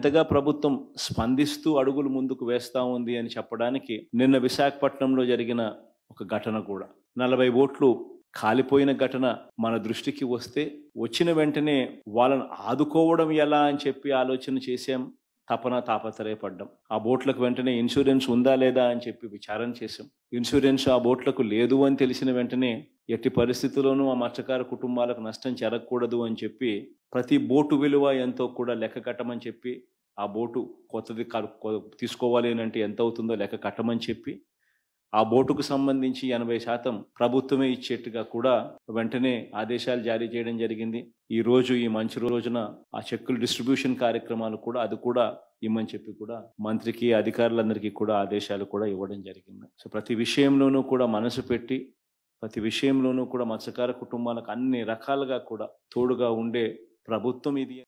ఎంతగా ప్రభుత్వం స్పందిస్తూ అడుగులు ముందుకు వేస్తూ ఉంది అని చెప్పడానికి నిన్న విశాఖపట్నంలో జరిగిన ఒక ఘటన కూడా నలభై ఓట్లు కాలిపోయిన ఘటన మన దృష్టికి వస్తే వచ్చిన వెంటనే వాళ్ళను ఆదుకోవడం ఎలా అని చెప్పి ఆలోచన చేశాం తపన తాపత్రయపడ్డాం ఆ బోట్లకు వెంటనే ఇన్సూరెన్స్ ఉందా లేదా అని చెప్పి విచారణ చేశాం ఇన్సూరెన్స్ ఆ బోట్లకు లేదు అని తెలిసిన వెంటనే ఎట్టి పరిస్థితుల్లోనూ ఆ మత్స్యకార కుటుంబాలకు నష్టం జరగకూడదు అని చెప్పి ప్రతి బోటు విలువ ఎంతో కూడా లెక్క కట్టమని చెప్పి ఆ బోటు కొత్తది తీసుకోవాలి అని అంటే ఎంత అవుతుందో లెక్క కట్టమని చెప్పి ఆ బోటుకు సంబంధించి ఎనభై శాతం ప్రభుత్వమే ఇచ్చేట్టుగా కూడా వెంటనే ఆదేశాలు జారీ చేయడం జరిగింది ఈ రోజు ఈ మంచి రోజున ఆ చెక్కుల డిస్ట్రిబ్యూషన్ కార్యక్రమాలు కూడా అది కూడా ఇమ్మని చెప్పి కూడా మంత్రికి అధికారులందరికీ కూడా ఆదేశాలు కూడా ఇవ్వడం జరిగింది సో ప్రతి విషయంలోనూ కూడా మనసు పెట్టి ప్రతి విషయంలోనూ కూడా మత్స్యకార కుటుంబాలకు అన్ని రకాలుగా కూడా తోడుగా ఉండే ప్రభుత్వం ఇది